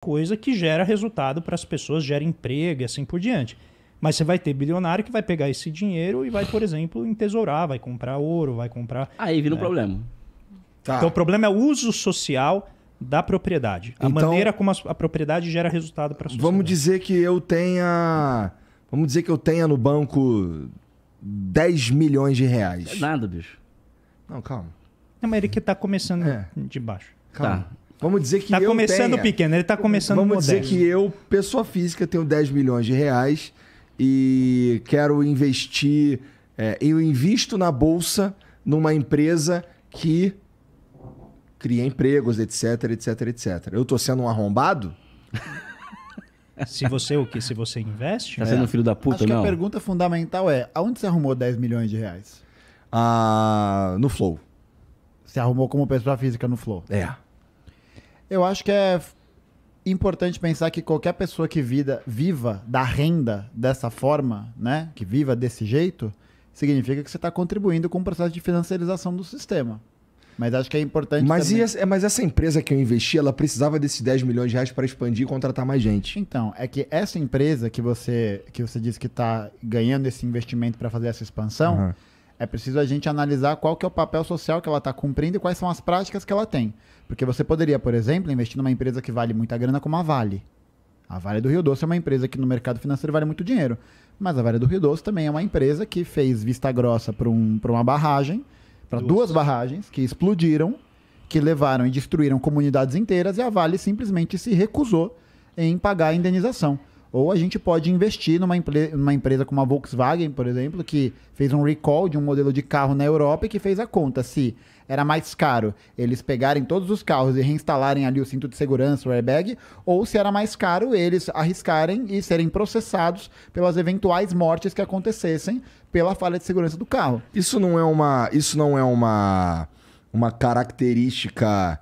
coisa que gera resultado para as pessoas, gera emprego e assim por diante. Mas você vai ter bilionário que vai pegar esse dinheiro e vai, por exemplo, entesourar, vai comprar ouro, vai comprar. Aí vira um né? problema. Tá. Então o problema é o uso social da propriedade. A então, maneira como a, a, propriedade gera resultado para a sociedade. Vamos dizer que eu tenha. Vamos dizer que eu tenha no banco 10 milhões de reais. É nada, bicho. Não, calma. Não, mas ele que está começando é. de baixo. Calma. Tá. Vamos dizer que tá eu começando tenha, pequeno, ele tá começando Vamos dizer que eu, pessoa física, tenho 10 milhões de reais e quero investir, é, eu invisto na bolsa numa empresa que cria empregos, etc, etc, etc. Eu tô sendo um arrombado? Se você o que? Se você investe? Tá sendo é. filho da puta, Acho não. a pergunta fundamental é: aonde você arrumou 10 milhões de reais? Ah, no Flow. Você arrumou como pessoa física no Flow? É. Eu acho que é importante pensar que qualquer pessoa que vida, viva da renda dessa forma, né? Que viva desse jeito, significa que você está contribuindo com o processo de financiarização do sistema. Mas acho que é importante. Mas, essa, é, mas essa empresa que eu investi, ela precisava desses 10 milhões de reais para expandir e contratar mais gente. Então, é que essa empresa que você, que você disse que está ganhando esse investimento para fazer essa expansão. Uhum é preciso a gente analisar qual que é o papel social que ela está cumprindo e quais são as práticas que ela tem. Porque você poderia, por exemplo, investir numa empresa que vale muita grana como a Vale. A Vale do Rio Doce é uma empresa que no mercado financeiro vale muito dinheiro. Mas a Vale do Rio Doce também é uma empresa que fez vista grossa para um, uma barragem, para duas. duas barragens que explodiram, que levaram e destruíram comunidades inteiras e a Vale simplesmente se recusou em pagar a indenização. Ou a gente pode investir numa, numa empresa como a Volkswagen, por exemplo, que fez um recall de um modelo de carro na Europa e que fez a conta. Se era mais caro eles pegarem todos os carros e reinstalarem ali o cinto de segurança, o airbag, ou se era mais caro eles arriscarem e serem processados pelas eventuais mortes que acontecessem pela falha de segurança do carro. Isso não é uma. Isso não é uma. Uma característica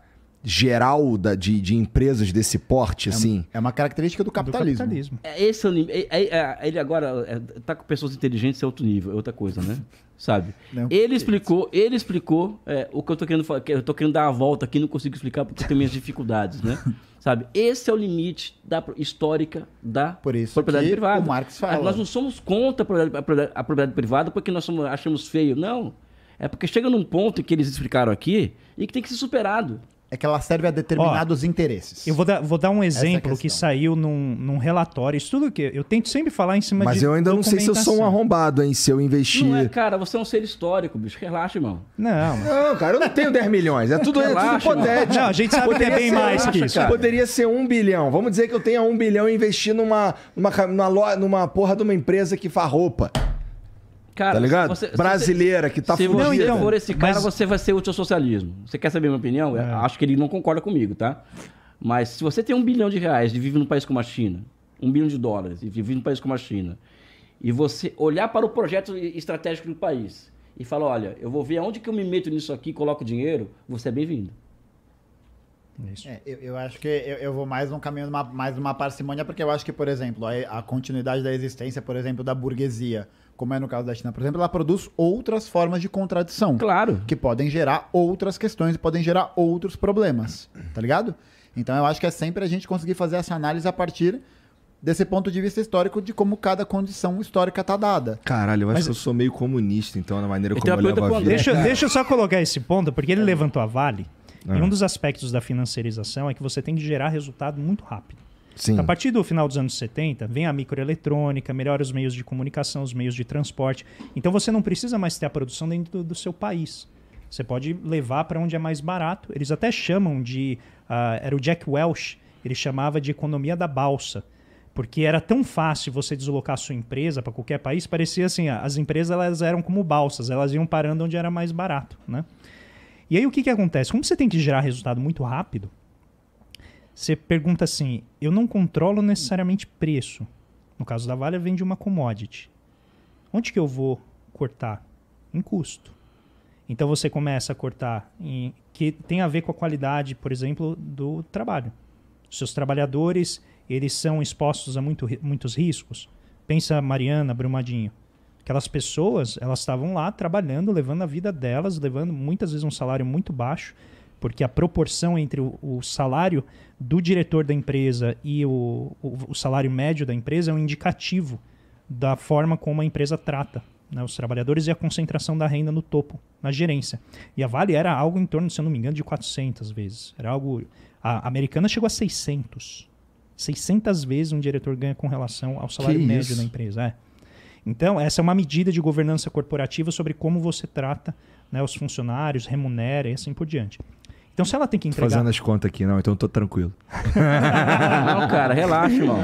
geral da, de, de empresas desse porte, é, assim? É uma característica do capitalismo. Do capitalismo. É, esse é, é, é, é, ele agora está é, com pessoas inteligentes é outro nível, é outra coisa, né? Sabe? Não, ele explicou, ele explicou o que eu tô querendo falar, que eu tô querendo dar a volta aqui, não consigo explicar porque tem minhas dificuldades, né? Sabe? Esse é o limite da, histórica da Por isso propriedade privada. O Marx ah, fala. Nós não somos contra a propriedade, a propriedade privada porque nós somos, achamos feio, não. É porque chega num ponto que eles explicaram aqui e que tem que ser superado. É que ela serve a determinados Ó, interesses. Eu vou dar, vou dar um é exemplo é que saiu num, num relatório. Isso tudo que eu tento sempre falar em cima Mas de. Mas eu ainda não sei se eu sou um arrombado, hein? Se eu investir. Não é, cara, você é um ser histórico, bicho. Relaxa, irmão. Não. Não, cara, eu não tenho 10 milhões. É tudo, Relaxa, é tudo hipotético. Não, a gente sabe Poderia que é bem mais que isso. Cara. Poderia ser um bilhão. Vamos dizer que eu tenha um bilhão e investir numa, numa, numa, numa porra de uma empresa que faz roupa. Cara, tá ligado? Você, Brasileira que tá se Se você for esse cara, mas... você vai ser útil ao socialismo. Você quer saber minha opinião? É. Acho que ele não concorda comigo, tá? Mas se você tem um bilhão de reais e vive num país como a China, um bilhão de dólares e vive num país como a China, e você olhar para o projeto estratégico do país e falar, olha, eu vou ver aonde que eu me meto nisso aqui, coloco dinheiro, você é bem-vindo. É, eu, eu, acho que eu, eu, vou mais um caminho, numa, mais uma parcimônia, porque eu acho que, por exemplo, a, a, continuidade da existência, por exemplo, da burguesia, como é no caso da China, por exemplo, ela produz outras formas de contradição. Claro. Que podem gerar outras questões e podem gerar outros problemas, tá ligado? Então eu acho que é sempre a gente conseguir fazer essa análise a partir desse ponto de vista histórico de como cada condição histórica tá dada. Caralho, eu acho Mas... que eu sou meio comunista, então, na maneira então, como eu levo a vida. Deixa, deixa eu só colocar esse ponto, porque ele é. levantou a Vale. E um é. dos aspectos da financiarização é que você tem que gerar resultado muito rápido. Sim. A partir do final dos anos 70, vem a microeletrônica, melhora os meios de comunicação, os meios de transporte. Então você não precisa mais ter a produção dentro do, do seu país. Você pode levar para onde é mais barato. Eles até chamam de. Uh, era o Jack Welch, ele chamava de economia da balsa. Porque era tão fácil você deslocar sua empresa para qualquer país, parecia assim: as empresas elas eram como balsas, elas iam parando onde era mais barato. Né? E aí o que, que acontece? Como você tem que gerar resultado muito rápido, você pergunta assim: eu não controlo necessariamente preço. No caso da Vale, vende uma commodity. Onde que eu vou cortar? Em custo. Então você começa a cortar em, que tem a ver com a qualidade, por exemplo, do trabalho. Seus trabalhadores, eles são expostos a muito, muitos riscos. Pensa Mariana, Brumadinho. Aquelas pessoas, elas estavam lá trabalhando, levando a vida delas, levando muitas vezes um salário muito baixo, porque a proporção entre o, o salário do diretor da empresa e o, o, o salário médio da empresa é um indicativo da forma como a empresa trata né, os trabalhadores e a concentração da renda no topo, na gerência. E a Vale era algo em torno, se eu não me engano, de 400 vezes. Era algo. A americana chegou a 600. 600 vezes um diretor ganha com relação ao salário que médio isso? da empresa. É. Então, essa é uma medida de governança corporativa sobre como você trata né, os funcionários, remunera e assim por diante. Então, se ela tem que entregar. Tô fazendo as contas aqui, não, então eu tô tranquilo. não, cara, relaxa, irmão.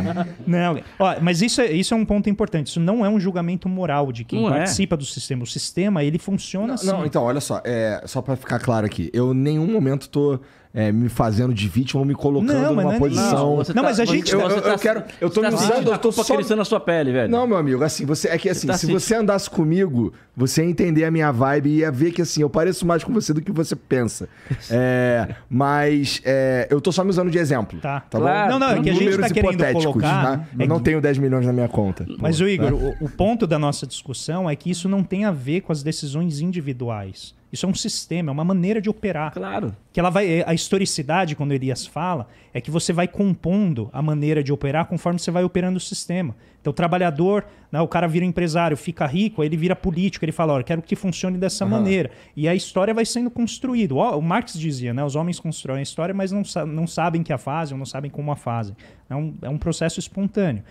Não, ó, mas isso é, isso é um ponto importante. Isso não é um julgamento moral de quem não é. participa é. do sistema. O sistema, ele funciona não, assim. Não, então, olha só, é, só para ficar claro aqui. Eu, em nenhum momento, tô é, me fazendo de vítima ou me colocando não, numa não é posição. Não, tá, não, mas a gente. Tá tá- eu, eu, tá, eu quero. Eu tô tá me usando. Eu tô só... na sua pele, velho. Não, meu amigo, assim, você. É que assim, tá se você andasse comigo, você ia entender a minha vibe e ia ver que assim, eu pareço mais com você do que você pensa. é, mas é, eu tô só me usando de exemplo. Tá. tá claro. Bom? Não, não, é que a gente tá querendo colocar. Tá? Eu é não que... tenho 10 milhões na minha conta. Mas, pô, o Igor, o, o ponto da nossa discussão é que isso não tem a ver com as decisões individuais. Isso é um sistema, é uma maneira de operar. Claro. Que ela vai. A historicidade, quando Elias fala, é que você vai compondo a maneira de operar conforme você vai operando o sistema. Então, o trabalhador, né, o cara vira empresário, fica rico, aí ele vira político, ele fala, olha, quero que funcione dessa uhum. maneira. E a história vai sendo construída. O, Marx dizia, né? Os homens constroem a história, mas não, não sabem que a fazem, não sabem como a fazem. É um, é um processo espontâneo.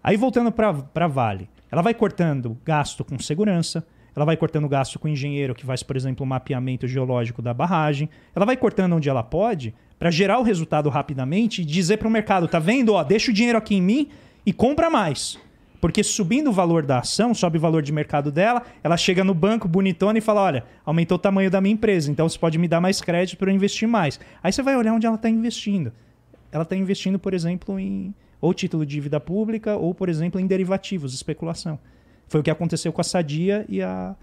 Aí voltando para Vale, ela vai cortando gasto com segurança, ela vai cortando gasto com o engenheiro que faz, por exemplo, o mapeamento geológico da barragem, ela vai cortando onde ela pode para gerar o resultado rapidamente e dizer para o mercado, tá vendo? Ó, deixa o dinheiro aqui em mim e compra mais. Porque subindo o valor da ação, sobe o valor de mercado dela, ela chega no banco bonitona e fala: olha, aumentou o tamanho da minha empresa, então você pode me dar mais crédito para eu investir mais. Aí você vai olhar onde ela está investindo. Ela está investindo, por exemplo, em ou título de dívida pública, ou, por exemplo, em derivativos, especulação. Foi o que aconteceu com a Sadia e a.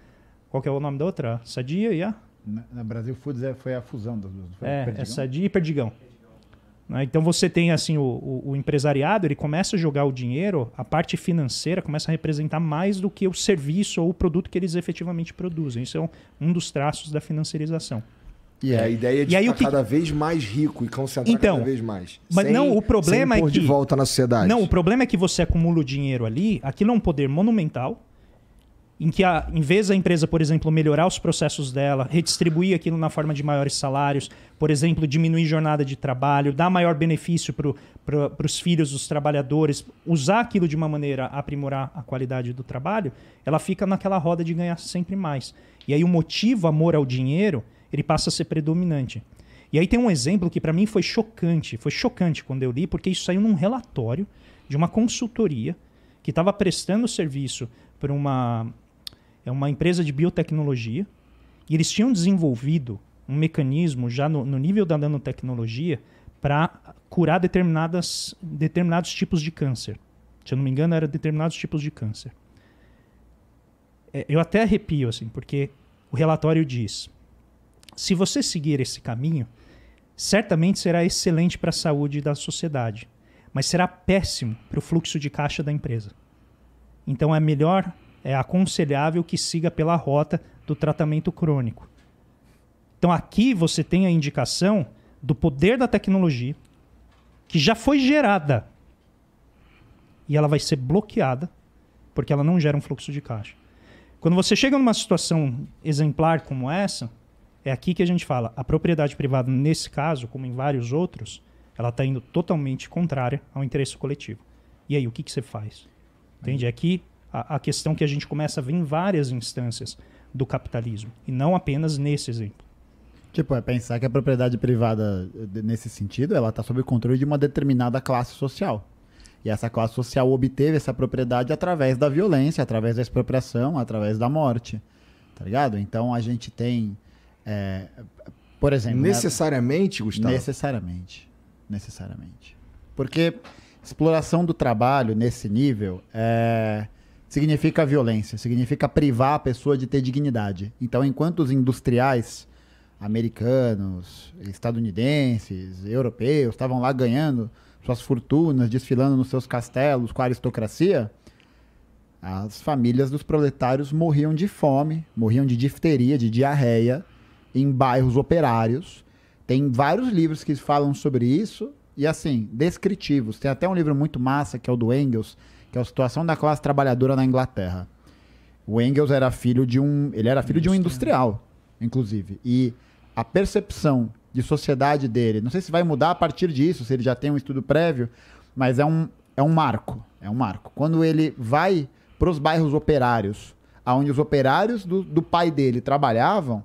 Qual que é o nome da outra? Sadia e a. Na, Brasil Foods é, foi a fusão das duas. É, é Sadia e Perdigão. Né, então você tem assim o, o, o, empresariado, ele começa a jogar o dinheiro, a parte financeira começa a representar mais do que o serviço ou o produto que eles efetivamente produzem. Isso é um, um dos traços da financiarização e É a é. ideia de e aí, ficar que... cada vez mais rico e concentrar então, cada vez mais. Mas sem, não, o problema é que. de volta na sociedade. Não, o problema é que você acumula o dinheiro ali, aquilo é um poder monumental, em que, a, em vez da empresa, por exemplo, melhorar os processos dela, redistribuir aquilo na forma de maiores salários, por exemplo, diminuir jornada de trabalho, dar maior benefício para pro, os filhos dos trabalhadores, usar aquilo de uma maneira a aprimorar a qualidade do trabalho, ela fica naquela roda de ganhar sempre mais. E aí o motivo, amor ao dinheiro ele passa a ser predominante. E aí tem um exemplo que para mim foi chocante, foi chocante quando eu li, porque isso saiu num relatório de uma consultoria que estava prestando serviço para uma, é uma empresa de biotecnologia, e eles tinham desenvolvido um mecanismo já no, no nível da nanotecnologia para curar determinadas, determinados tipos de câncer. Se eu não me engano, era determinados tipos de câncer. É, eu até arrepio, assim, porque o relatório diz se você seguir esse caminho, certamente será excelente para a saúde da sociedade, mas será péssimo para o fluxo de caixa da empresa. Então é melhor, é aconselhável que siga pela rota do tratamento crônico. Então aqui você tem a indicação do poder da tecnologia que já foi gerada e ela vai ser bloqueada porque ela não gera um fluxo de caixa. Quando você chega numa situação exemplar como essa, é aqui que a gente fala, a propriedade privada, nesse caso, como em vários outros, ela está indo totalmente contrária ao interesse coletivo. E aí, o que, que você faz? Entende? É aqui a, a, questão que a gente começa a ver em várias instâncias do capitalismo, e não apenas nesse exemplo. Tipo, é pensar que a propriedade privada, eh, nesse sentido, ela está sob o controle de uma determinada classe social. E essa classe social obteve essa propriedade através da violência, através da expropriação, através da morte. Tá ligado? Então a gente tem é, por exemplo. Necessariamente, né? Gustavo? Necessariamente. Necessariamente. Porque exploração do trabalho nesse nível é, significa violência, significa privar a pessoa de ter dignidade. Então, enquanto os industriais americanos, estadunidenses, europeus estavam lá ganhando suas fortunas, desfilando nos seus castelos com a aristocracia, as famílias dos proletários morriam de fome, morriam de difteria, de diarreia, em bairros operários. Tem vários livros que falam sobre isso e assim, descritivos. Tem até um livro muito massa que é o do Engels, que é a situação da classe trabalhadora na Inglaterra. O Engels era filho de um, ele era filho de um industrial, inclusive. E a percepção de sociedade dele, não sei se vai mudar a partir disso, se ele já tem um estudo prévio, mas é um é um marco, é um marco. Quando ele vai para os bairros operários, aonde os operários do, do pai dele trabalhavam,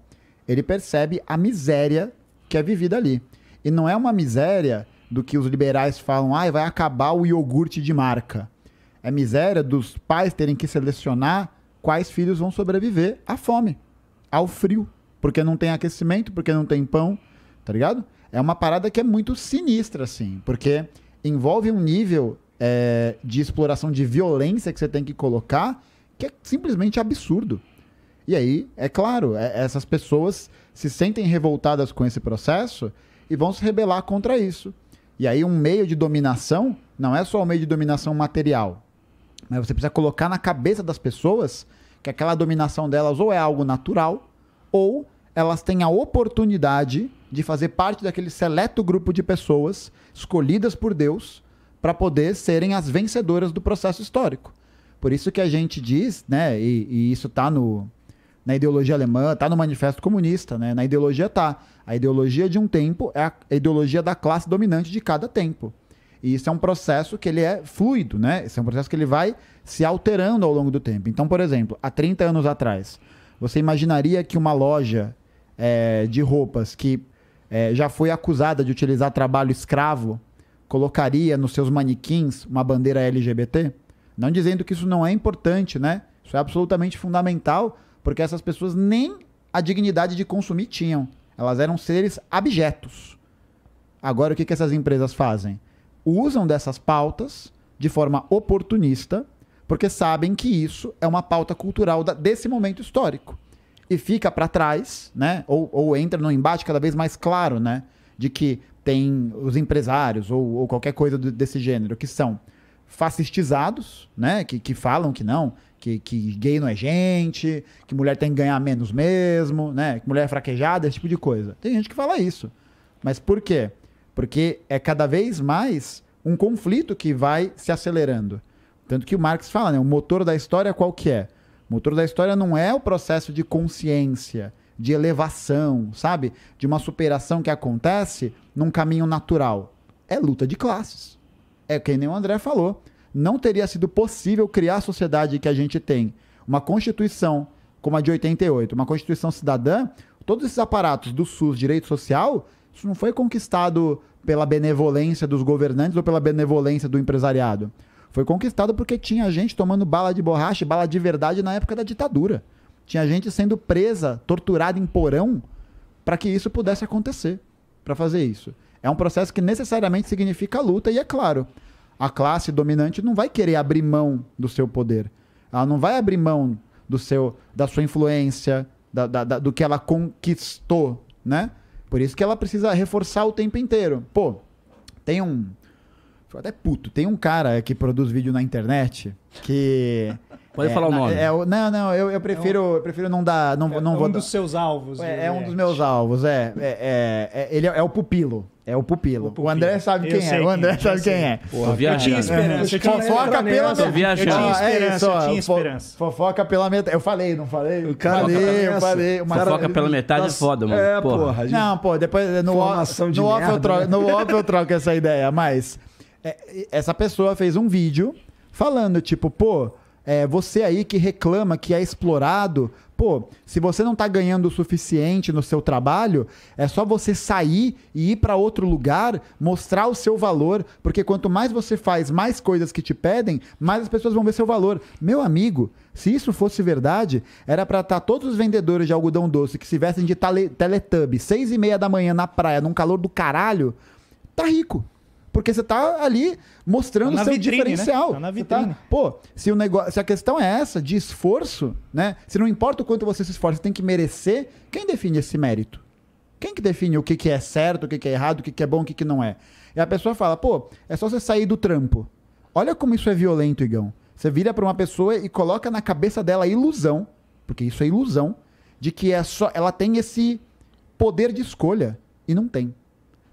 ele percebe a miséria que é vivida ali. E não é uma miséria do que os liberais falam, ah, vai acabar o iogurte de marca. É miséria dos pais terem que selecionar quais filhos vão sobreviver à fome, ao frio, porque não tem aquecimento, porque não tem pão, tá ligado? É uma parada que é muito sinistra, assim, porque envolve um nível é, de exploração de violência que você tem que colocar que é simplesmente absurdo. E aí, é claro, é, essas pessoas se sentem revoltadas com esse processo e vão se rebelar contra isso. E aí, um meio de dominação não é só um meio de dominação material. Mas você precisa colocar na cabeça das pessoas que aquela dominação delas ou é algo natural, ou elas têm a oportunidade de fazer parte daquele seleto grupo de pessoas escolhidas por Deus para poder serem as vencedoras do processo histórico. Por isso que a gente diz, né, e, e isso está no, na ideologia alemã, tá no manifesto comunista, né? Na ideologia tá. A ideologia de um tempo é a ideologia da classe dominante de cada tempo. E isso é um processo que ele é fluido, né? Esse é um processo que ele vai se alterando ao longo do tempo. Então, por exemplo, há 30 anos atrás, você imaginaria que uma loja é, de roupas que é, já foi acusada de utilizar trabalho escravo colocaria nos seus manequins uma bandeira LGBT? Não dizendo que isso não é importante, né? Isso é absolutamente fundamental porque essas pessoas nem a dignidade de consumir tinham. Elas eram seres abjetos. Agora, o que, que essas empresas fazem? Usam dessas pautas de forma oportunista, porque sabem que isso é uma pauta cultural desse momento histórico. E fica para trás, né? Ou, ou, entra num embate cada vez mais claro, né? De que tem os empresários ou, ou qualquer coisa desse gênero que são fascistizados, né? Que, que falam que não, que, que gay não é gente, que mulher tem que ganhar menos mesmo, né? Que mulher é fraquejada, esse tipo de coisa. Tem gente que fala isso. Mas por quê? Porque é cada vez mais um conflito que vai se acelerando. Tanto que o Marx fala, né? O motor da história qual que é? O motor da história não é o processo de consciência, de elevação, sabe? De uma superação que acontece num caminho natural. É luta de classes. É quem nem o André falou não teria sido possível criar a sociedade que a gente tem. Uma Constituição como a de 88, uma Constituição cidadã, todos esses aparatos do SUS, direito social, isso não foi conquistado pela benevolência dos governantes ou pela benevolência do empresariado. Foi conquistado porque tinha gente tomando bala de borracha e bala de verdade na época da ditadura. Tinha gente sendo presa, torturada em porão para que isso pudesse acontecer, para fazer isso. É um processo que necessariamente significa luta e é claro, a classe dominante não vai querer abrir mão do seu poder. Ela não vai abrir mão do seu, da sua influência, da, da, da, do que ela conquistou, né? Por isso que ela precisa reforçar o tempo inteiro. Pô, tem um, Ficou até puto. Tem um cara que produz vídeo na internet que. Pode é, falar o nome. É, é, não, não, eu, eu é prefiro, um, eu prefiro não dar. Não, é não um vou, dos seus alvos. É, é um dos meus alvos, é. é, é ele é, o pupilo. É o pupilo. O, pupilo. o André sabe eu quem é. O André sabe quem é. Porra, eu, tinha esperança. Fofoca pela metade. Eu tinha esperança. É isso, eu tinha esperança. Fofoca pela metade. Eu falei, não falei? Eu falei, eu falei. Uma fofoca pela metade é foda, mano. É, porra. Não, pô, depois no off né? eu troco essa ideia, mas. É, essa pessoa fez um vídeo falando, tipo, pô, é, você aí que reclama que é explorado, pô, se você não tá ganhando o suficiente no seu trabalho, é só você sair e ir para outro lugar, mostrar o seu valor, porque quanto mais você faz mais coisas que te pedem, mais as pessoas vão ver seu valor. Meu amigo, se isso fosse verdade, era para estar tá todos os vendedores de algodão doce que se vestem de tele teletub, seis e meia da manhã na praia, num calor do caralho, tá rico. Porque você está ali mostrando tá seu vitrine, né? diferencial. Né? Tá na tá- vitrine. Tá, pô, se, o negócio, se a questão é essa de esforço, né? Se não importa o quanto você se esforça, você tem que merecer. Quem define esse mérito? Quem que define o que, que é certo, o que, que é errado, o que, que é bom, o que, que não é? E a pessoa fala, pô, é só você sair do trampo. Olha como isso é violento, Igão. Você vira para uma pessoa e coloca na cabeça dela a ilusão, porque isso é ilusão, de que é só, ela tem esse poder de escolha. E não tem.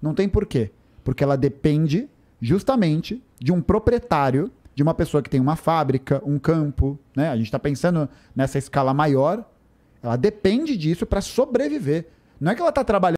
Não tem por quê. Porque ela depende justamente de um proprietário, de uma pessoa que tem uma fábrica, um campo, né? A gente está pensando nessa escala maior. Ela depende disso para sobreviver. Não é que ela está trabalhando